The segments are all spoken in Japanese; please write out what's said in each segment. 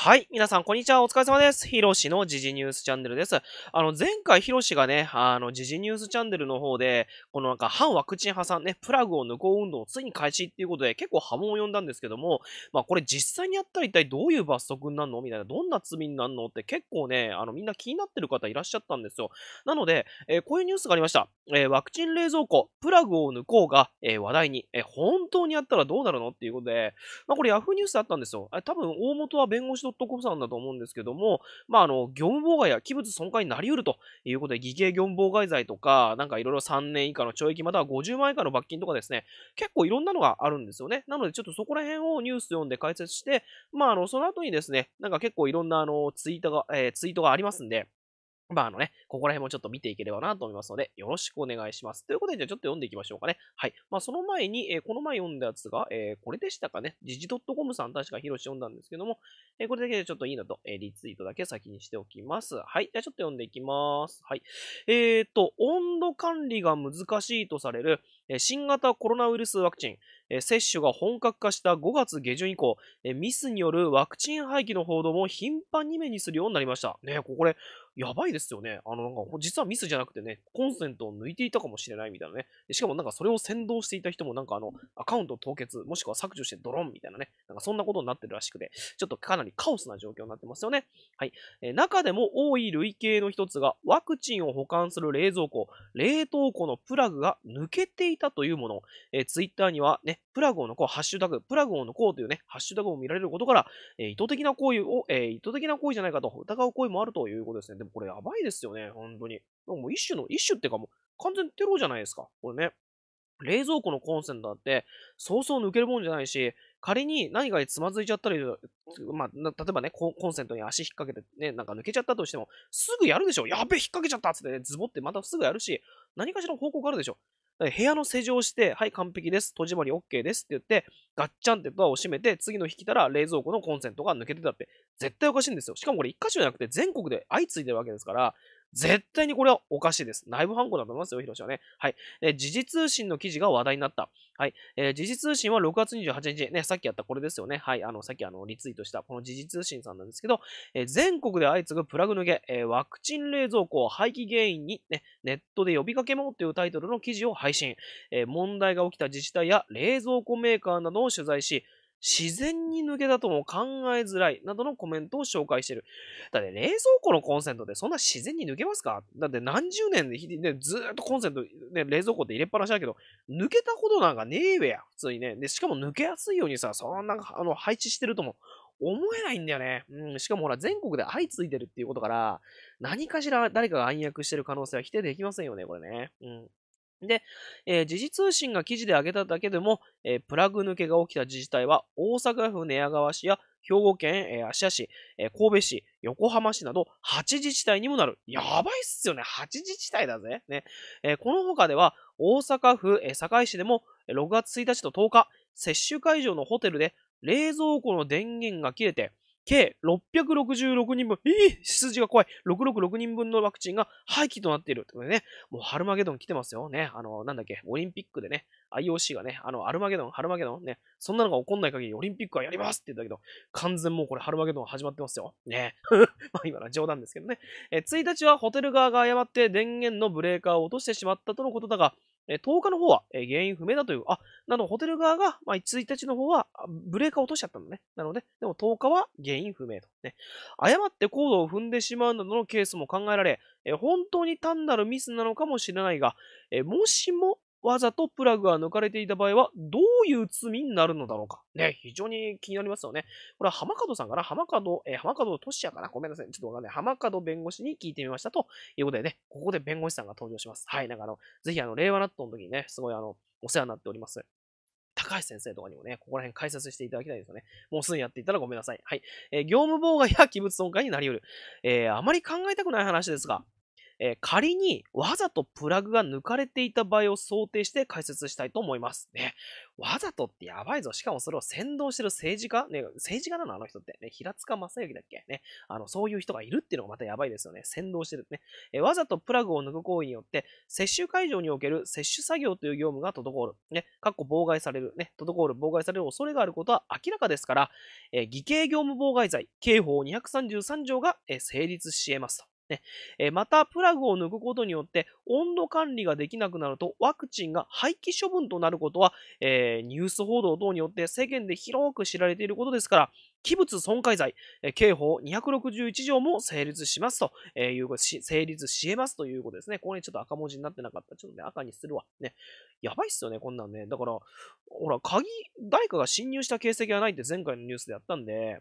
はい。皆さん、こんにちは。お疲れ様です。ヒロシの時事ニュースチャンネルです。あの、前回ヒロシがね、あの、時事ニュースチャンネルの方で、このなんか、反ワクチン派さんね、プラグを抜こう運動をついに開始っていうことで、結構波紋を呼んだんですけども、まあ、これ実際にやったら一体どういう罰則になるのみたいな、どんな罪になるのって結構ね、あの、みんな気になってる方いらっしゃったんですよ。なので、えー、こういうニュースがありました。えー、ワクチン冷蔵庫、プラグを抜こうが、えー、話題に、え本当にやったらどうなるのっていうことで、まあ、これ yahoo！! ニュースだったんですよ。多分、大元は弁護士ショット誤算だと思うんですけども、まあ、あの、業務妨害や器物損壊になり得るということで、偽計業務妨害罪とか、なんかいろいろ3年以下の懲役または50万円以下の罰金とかですね、結構いろんなのがあるんですよね。なので、ちょっとそこら辺をニュース読んで解説して、まあ、あの、その後にですね、なんか結構いろんなあの、ツイートが、えー、ツイートがありますんで、まあ、あのね、ここら辺もちょっと見ていければなと思いますので、よろしくお願いします。ということで、じゃあちょっと読んでいきましょうかね。はい。まあ、その前に、えー、この前読んだやつが、えー、これでしたかね。時事 .com さん、確かヒロシ読んだんですけども、えー、これだけでちょっといいのと、えリツイートだけ先にしておきます。はい。じゃあちょっと読んでいきます。はい。えっと、温度管理が難しいとされる、え新型コロナウイルスワクチン、え接種が本格化した5月下旬以降、えミスによるワクチン廃棄の報道も頻繁に目にするようになりました。ねこれ、やばいですよね。あの、なんか、実はミスじゃなくてね、コンセントを抜いていたかもしれないみたいなね。しかもなんか、それを先導していた人もなんか、あの、アカウント凍結、もしくは削除してドロンみたいなね、なんかそんなことになってるらしくて、ちょっとかなりカオスな状況になってますよね。はい。えー、中でも多い類型の一つが、ワクチンを保管する冷蔵庫、冷凍庫のプラグが抜けていたというもの。えー、ツイッターにはね、プラグを抜こう、ハッシュタグ、プラグを抜こうというね、ハッシュタグも見られることから、えー、意図的な行為を、えー、意図的な行為じゃないかと疑う声もあるということですね。もこれやばいですよね、本当に。もう一種の、一種っていうかもう完全テロじゃないですか、これね。冷蔵庫のコンセントだって、そうそう抜けるもんじゃないし、仮に何かにつまずいちゃったり、まあ、例えばねコ、ンセントに足引っ掛けてね、なんか抜けちゃったとしても、すぐやるでしょ。やべ引っ掛けちゃったっつって、ね、ズボってまたすぐやるし、何かしら方向があるでしょ。部屋の施錠して、はい、完璧です。戸締まり OK ですって言って、ガッチャンってドアを閉めて、次の日来たら冷蔵庫のコンセントが抜けてたって、絶対おかしいんですよ。しかもこれ一箇所じゃなくて全国で相次いでるわけですから、絶対にこれはおかしいです。内部犯行だと思いますよ、広島ね。はい。えー、時事通信の記事が話題になった。はい。えー、時事通信は6月28日、ね、さっきやったこれですよね。はい。あの、さっきあの、リツイートした、この時事通信さんなんですけど、えー、全国で相次ぐプラグ抜け、えー、ワクチン冷蔵庫廃棄原因に、ね、ネットで呼びかけもというタイトルの記事を配信。えー、問題が起きた自治体や冷蔵庫メーカーなどを取材し、自然に抜けたとも考えづらいなどのコメントを紹介してる。だって冷蔵庫のコンセントでそんな自然に抜けますかだって何十年で、ね、ずっとコンセント、ね、冷蔵庫って入れっぱなしだけど、抜けたことなんかねえべや、普通にね。で、しかも抜けやすいようにさ、そんなあの配置してるとも思えないんだよね。うん、しかもほら、全国で相次いでるっていうことから、何かしら誰かが暗躍してる可能性は否定できませんよね、これね。うん。で、えー、時事通信が記事で挙げただけでも、えー、プラグ抜けが起きた自治体は、大阪府寝屋川市や兵庫県、えー、芦屋市、えー、神戸市、横浜市など8自治体にもなる。やばいっすよね。8自治体だぜ。ね。えー、この他では、大阪府、えー、堺市でも、6月1日と10日、接種会場のホテルで冷蔵庫の電源が切れて、計666人分、えー、数字が怖い。666人分のワクチンが廃棄となっている。ということでね、もうハルマゲドン来てますよ。ね、あの、なんだっけ、オリンピックでね、IOC がね、あの、アルマゲドン、ハルマゲドンね、そんなのが起こんない限りオリンピックはやりますって言ったけど、完全もうこれハルマゲドン始まってますよ。ね。まあ今のは冗談ですけどね。え、1日はホテル側が誤って電源のブレーカーを落としてしまったとのことだが、え10日の方は、え原因不明だという、あ、なのホテル側が、まあ、1日の方はブレーカー落としちゃったのね。なので、でも10日は原因不明と。ね。誤ってコードを踏んでしまうなどのケースも考えられ、え本当に単なるミスなのかもしれないが、えもしもわざとプラグが抜かれていた場合は、どういう罪になるのだろうか。ね、非常に気になりますよね。これは浜角さんから、浜角、えー、浜角俊也かなごめんなさい。ちょっとわかんない。浜角弁護士に聞いてみましたということでね、ここで弁護士さんが登場します。はい、なんかあの、ぜひあの、令和ナットの時にね、すごいあの、お世話になっております。高橋先生とかにもね、ここら辺解説していただきたいですよね。もうすでにやっていたらごめんなさい。はい。えー、業務妨害や器物損壊になり得る。えー、あまり考えたくない話ですが、えー、仮にわざとプラグが抜かれていた場合を想定して解説したいと思います。ね。わざとってやばいぞ。しかもそれを先導してる政治家ね、政治家なのあの人って。ね、平塚正幸だっけね。あの、そういう人がいるっていうのがまたやばいですよね。先導してるね。えー、わざとプラグを抜く行為によって、接種会場における接種作業という業務が滞る。ね。かっこ妨害される。ね。滞る、妨害される恐れがあることは明らかですから、えー、偽計業務妨害罪、刑法233条が、えー、成立し得ますと。ねえまた、プラグを抜くことによって温度管理ができなくなるとワクチンが廃棄処分となることは、えー、ニュース報道等によって世間で広く知られていることですから、器物損壊罪、えー、刑法261条も成立しますと、えいうこと成立しえますということですね。これちょっと赤文字になってなかった。ちょっとね、赤にするわ。ね。やばいっすよね、こんなんね。だから、ほら、鍵、誰かが侵入した形跡がないって前回のニュースでやったんで、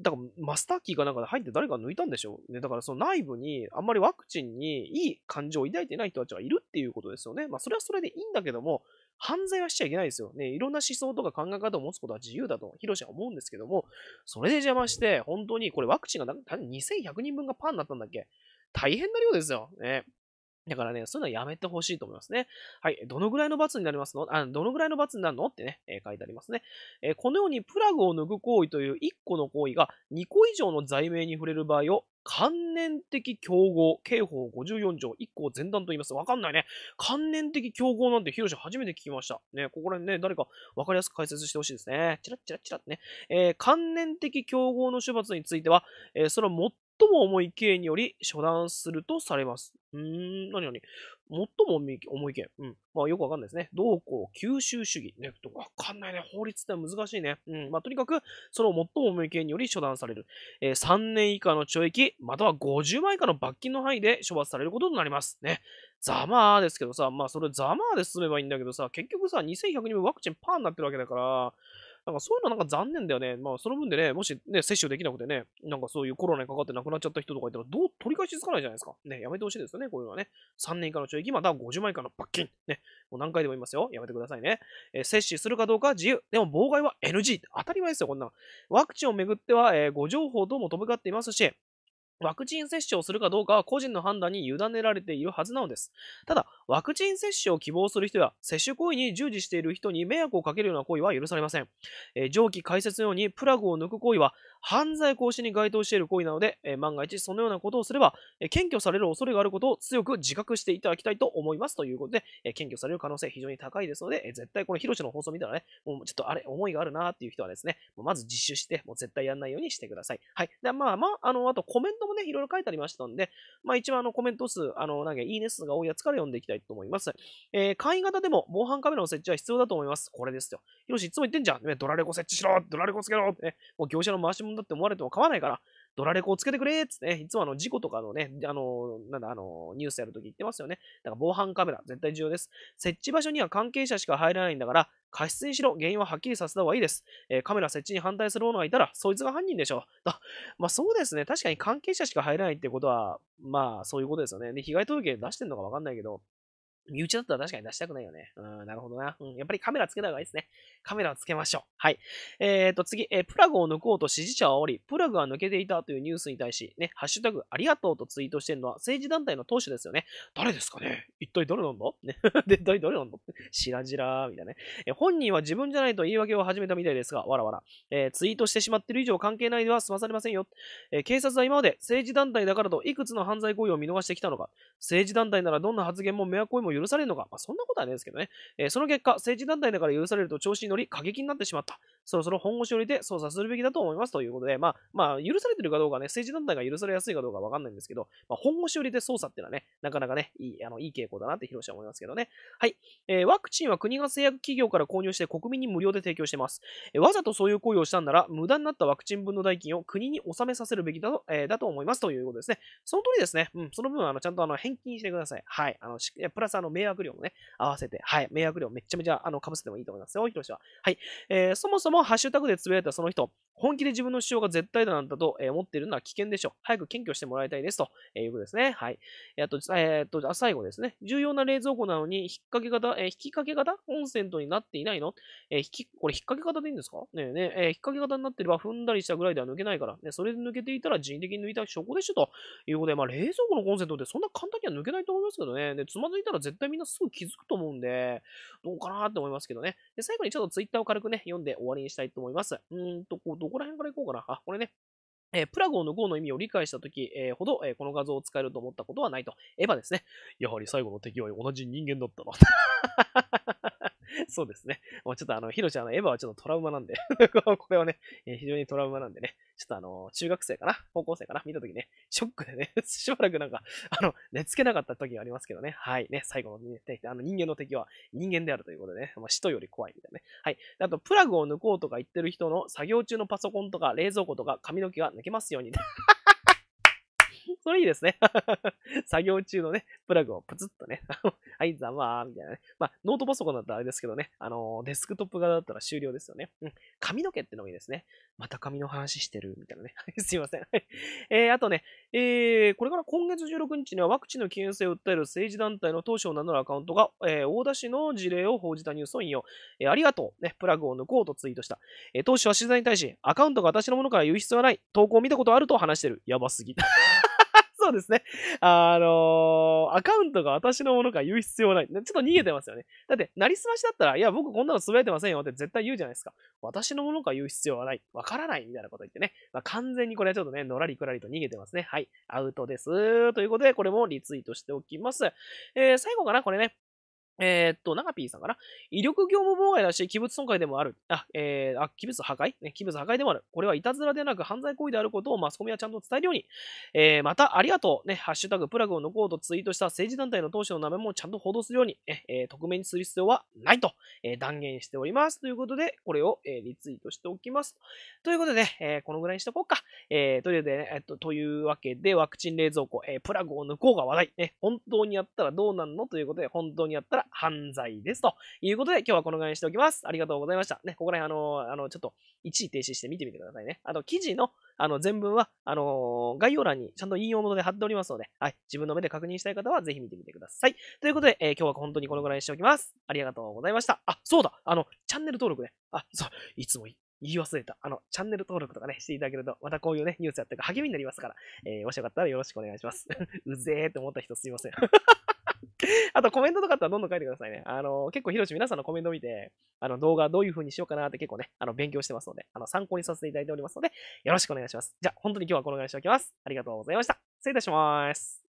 だからマスターキーかなんかで入って誰か抜いたんでしょう、ね、だからその内部にあんまりワクチンにいい感情を抱いてない人たちはいるっていうことですよね。まあそれはそれでいいんだけども、犯罪はしちゃいけないですよ。ね、いろんな思想とか考え方を持つことは自由だと、ヒロシは思うんですけども、それで邪魔して、本当にこれワクチンが2100人分がパンになったんだっけ大変な量ですよ。ね。だからね、そういうのはやめてほしいと思いますね。はい。どのぐらいの罰になりますのあどのぐらいの罰になるのってね、えー、書いてありますね、えー、このようにプラグを脱ぐ行為という1個の行為が2個以上の罪名に触れる場合を関連的競合、刑法54条1項前段と言います。わかんないね。関連的競合なんて、ヒロシ初めて聞きました。ね、ここら辺ね、誰かわかりやすく解説してほしいですね。チラッチラッチラッてね。えー、関連的競合の処罰については、えー、それはも重い刑により処断するとされます。うーん、何最も重い刑。うん。まあよくわかんないですね。同行吸収主義。ね、わかんないね。法律って難しいね。うん。まあとにかく、その最も重い刑により処断される。えー、3年以下の懲役、または50万以下の罰金の範囲で処罰されることになります。ね。ざまーですけどさ、まあそれざまーで進めばいいんだけどさ、結局さ、2100人分ワクチンパーになってるわけだから、なんかそういうのなんか残念だよね。まあその分でね、もしね、接種できなくてね、なんかそういうコロナにかかって亡くなっちゃった人とかいたら、どう取り返しつかないじゃないですか。ね、やめてほしいですよね、こういうのはね。3年以下の懲役、または50万以下の罰金。ね、もう何回でも言いますよ。やめてくださいね。えー、接種するかどうかは自由。でも妨害は NG。当たり前ですよ、こんなの。ワクチンをめぐっては、えー、誤情報等も飛び交っていますし、ワクチン接種をするかどうかは個人の判断に委ねられているはずなのです。ただ、ワクチン接種を希望する人や接種行為に従事している人に迷惑をかけるような行為は許されません。えー、上記解説のようにプラグを抜く行為は犯罪行使に該当している行為なので、え万が一そのようなことをすれば、え検挙される恐れがあることを強く自覚していただきたいと思いますということで、え検挙される可能性非常に高いですので、え絶対このヒロシの放送見たらね、もうちょっとあれ、思いがあるなっていう人はですね、まず自習して、もう絶対やんないようにしてください。はい。で、まあまあ、あの、あとコメントもね、いろいろ書いてありましたんで、まあ一番あのコメント数、あの、なんかいいね数が多いやつから読んでいきたいと思います。えー、簡易型でも防犯カメラの設置は必要だと思います。これですよ。ヒロシいつも言ってんじゃん。ね、ドラレコ設置しろドラレコつけろってね、もう業者の回し物だって思われても構わないから、ドラレコをつけてくれっつってね、いつもあの事故とかのね、あの、なんだ、あの、ニュースやるとき言ってますよね。だから防犯カメラ、絶対重要です。設置場所には関係者しか入らないんだから、過失にしろ、原因ははっきりさせた方がいいです。えー、カメラ設置に反対する者がいたら、そいつが犯人でしょう。あまあそうですね、確かに関係者しか入らないってことは、まあそういうことですよね。で、被害届出してんのかわかんないけど、身内だったら確かに出したくないよね。うん、なるほどな。うん、やっぱりカメラつけた方がいいですね。カメラをつけましょう。はい。えーと、次、えー、プラグを抜こうと支持者を煽り、プラグが抜けていたというニュースに対し、ね、ハッシュタグありがとうとツイートしてるのは政治団体の党首ですよね。誰ですかね一体誰なんだね。で、ど誰なんだしらじらー、みたいなね、えー、本人は自分じゃないと言い訳を始めたみたいですが、わらわら。えー、ツイートしてしまってる以上関係ないでは済まされませんよ。えー、警察は今まで政治団体だからといくつの犯罪行為を見逃してきたのか。政治団体ならどんな発言も迷惑行為も許されるのか、まあ、そんなことはないですけどね、えー、その結果、政治団体だから許されると調子に乗り、過激になってしまった。そろそろ本腰寄りで捜査するべきだと思いますということで、まあ、まあ、許されてるかどうかね、政治団体が許されやすいかどうかわかんないんですけど、まあ、本腰寄りで捜査っていうのはね、なかなかね、いい、あの、いい傾向だなって広瀬は思いますけどね。はい。えー、ワクチンは国が製薬企業から購入して国民に無料で提供してます。えー、わざとそういう行為をしたんなら、無駄になったワクチン分の代金を国に納めさせるべきだと、えー、だと思いますということですね。その通りですね。うん、その分、あの、ちゃんとあの、返金してください。はい。あの、プラスあの、の迷惑量もね、合わせて、はい、迷惑量めちゃめちゃ、あの、ぶせてもいいと思いますよ、広ロは。はい。えー、そもそもハッシュタグでつぶやいたその人、本気で自分の主張が絶対だなんだと、え思っているのは危険でしょう。早く検挙してもらいたいですと、えいうことですね。はい。えっと、えっと、最後ですね。重要な冷蔵庫なのに、引っ掛け方、え引っ掛け方コンセントになっていないのえ引き、これ引っ掛け方でいいんですかねえねえ、引っ掛け方になってれば踏んだりしたぐらいでは抜けないから、ね、それで抜けていたら人為的に抜いた証拠でしょということで、まあ冷蔵庫のコンセントってそんな簡単には抜けないと思いますけどね。で、つまずいたら絶対みんなすぐ気づくと思うんで、どうかなって思いますけどね。で、最後にちょっとツイッターを軽くね、読んで終わりにしたいと思います。うんと、こう、どこら辺からいこうかな。あ、これね。えー、プラゴーの g の意味を理解したとき、えー、ほど、えー、この画像を使えると思ったことはないと。エヴァですね。やはり最後の敵は同じ人間だったな。そうですね。もうちょっとあの、ひろちゃんのエヴァはちょっとトラウマなんで これはね、えー、非常にトラウマなんでね、ちょっとあの、中学生かな高校生かな見たときね、ショックでね、しばらくなんか、あの、寝つけなかった時がありますけどね、はい、ね、最後の、ね、あの人間の敵は人間であるということでね、まあ、使徒より怖いみたいなね。はい。あと、プラグを抜こうとか言ってる人の作業中のパソコンとか冷蔵庫とか髪の毛が抜けますように。それいいですね。作業中のね、プラグをプツッとね、はい、ざまー、みたいなね。まあ、ノートパソコンだったらあれですけどね、あのー、デスクトップ型だったら終了ですよね。うん。髪の毛ってのもいいですね。また髪の話してる、みたいなね。すいません。えー、あとね、えー、これから今月16日にはワクチンの危険性を訴える政治団体の当初を名乗るアカウントが、えー、大田市の事例を報じたニュースを引用。えー、ありがとう、ね、プラグを抜こうとツイートした。えー、当初は取材に対し、アカウントが私のものから言う必要はない。投稿を見たことあると話してる。やばすぎ。そうですね。あのー、アカウントが私のものか言う必要ない。ちょっと逃げてますよね。だって、なりすましだったら、いや、僕こんなの滑ってませんよって絶対言うじゃないですか。私のものか言う必要はない。わからないみたいなこと言ってね。まあ、完全にこれはちょっとね、のらりくらりと逃げてますね。はい。アウトです。ということで、これもリツイートしておきます。えー、最後かなこれね。えー、っと、長 P さんかな。威力業務妨害だし、器物損壊でもある。あ、えー、あ、器物破壊ね、器物破壊でもある。これはいたずらでなく犯罪行為であることをマスコミはちゃんと伝えるように。えー、また、ありがとう。ね、ハッシュタグプラグを抜こうとツイートした政治団体の当初の名前もちゃんと報道するように、えー、匿名にする必要はないと、えー、断言しております。ということで、これを、えー、リツイートしておきます。ということで、ね、えー、このぐらいにしとこうか。えー、というで、ね、えっと、というわけで、ワクチン冷蔵庫、えー、プラグを抜こうが話題。ね、本当にやったらどうなんのということで、本当にやったら犯罪です。ということで、今日はこのぐらいにしておきます。ありがとうございました。ね、ここら辺、あのあの、ちょっと、一時停止して見てみてくださいね。あと、記事の、あの、全文は、あの概要欄にちゃんと引用元で貼っておりますので、はい、自分の目で確認したい方は、ぜひ見てみてください。ということで、えー、今日は本当にこのぐらいにしておきます。ありがとうございました。あ、そうだあの、チャンネル登録ね。あ、そう、いつもいい。言い忘れた。あの、チャンネル登録とかね、していただけると、またこういうね、ニュースやってるか励みになりますから、えー、もしよかったらよろしくお願いします。うぜーって思った人すいません。あとコメントとかあったらどんどん書いてくださいね。あの、結構ヒロシ皆さんのコメント見て、あの動画どういう風にしようかなって結構ね、あの勉強してますので、あの参考にさせていただいておりますので、よろしくお願いします。じゃあ本当に今日はこのぐらいにしておきます。ありがとうございました。失礼いたします。